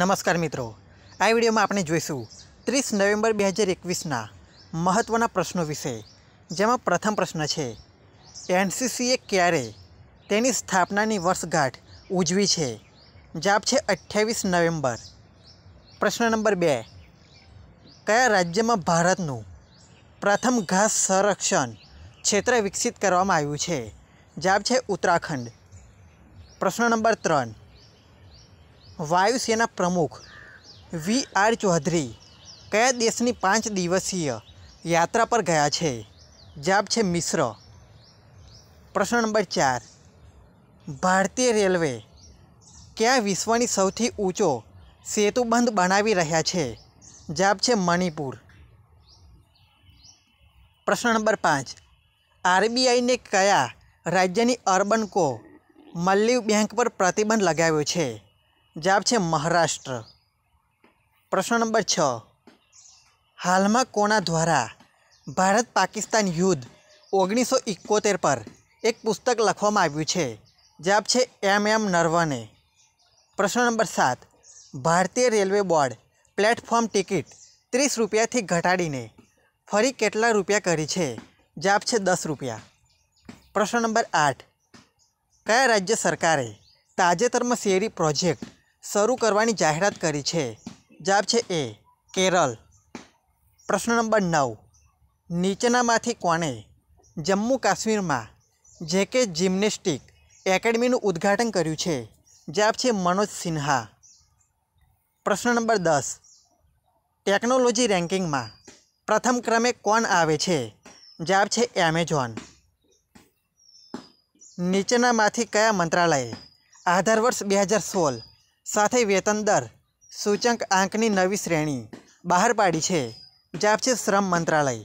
નમસ્કાર મિત્રો આ વિડીયોમાં આપણે જોઈશું ત્રીસ નવેમ્બર બે હજાર એકવીસના મહત્ત્વના પ્રશ્નો વિશે જેમાં પ્રથમ પ્રશ્ન છે એનસીસીએ ક્યારે તેની સ્થાપનાની વર્ષગાંઠ ઉજવી છે જવાબ છે અઠ્યાવીસ નવેમ્બર પ્રશ્ન નંબર બે કયા રાજ્યમાં ભારતનું પ્રથમ ઘાસ સંરક્ષણ ક્ષેત્ર વિકસિત કરવામાં આવ્યું છે જવાબ છે ઉત્તરાખંડ પ્રશ્ન નંબર ત્રણ વાયુસેના પ્રમુખ વી આર ચૌધરી કયા દેશની પાંચ દિવસીય યાત્રા પર ગયા છે જવાબ છે મિશ્ર પ્રશ્ન નંબર ચાર ભારતીય રેલવે કયા વિશ્વની સૌથી ઊંચો સેતુબંધ બનાવી રહ્યા છે જવાબ છે મણિપુર પ્રશ્ન નંબર પાંચ આરબીઆઈને કયા રાજ્યની અર્બન કો મલ્લીવ બેંક પર પ્રતિબંધ લગાવ્યો છે જવાબ છે મહારાષ્ટ્ર પ્રશ્ન નંબર છ હાલમાં કોના દ્વારા ભારત પાકિસ્તાન યુદ્ધ ઓગણીસો ઇકોતેર પર એક પુસ્તક લખવામાં આવ્યું છે જવાબ છે એમ એમ નર્વને પ્રશ્ન નંબર સાત ભારતીય રેલવે બોર્ડ પ્લેટફોર્મ ટિકિટ ત્રીસ રૂપિયાથી ઘટાડીને ફરી કેટલા રૂપિયા કરી છે જવાબ છે દસ રૂપિયા પ્રશ્ન નંબર આઠ કયા રાજ્ય સરકારે તાજેતરમાં શેરી પ્રોજેક્ટ શરૂ કરવાની જાહેરાત કરી છે જવાબ છે એ કેરળ પ્રશ્ન નંબર નવ નીચેનામાંથી કોણે જમ્મુ કાશ્મીરમાં જે કે જિમ્નેસ્ટિક એકેડમીનું ઉદ્ઘાટન કર્યું છે જવાબ છે મનોજ સિન્હા પ્રશ્ન નંબર દસ ટેકનોલોજી રેન્કિંગમાં પ્રથમ ક્રમે કોણ આવે છે જવાબ છે એમેઝોન નીચેનામાંથી કયા મંત્રાલયે આધાર વર્ષ બે હજાર સોળ સાથે વેતન દર સૂચક આંકની નવી શ્રેણી બહાર પાડી છે જે છે શ્રમ મંત્રાલય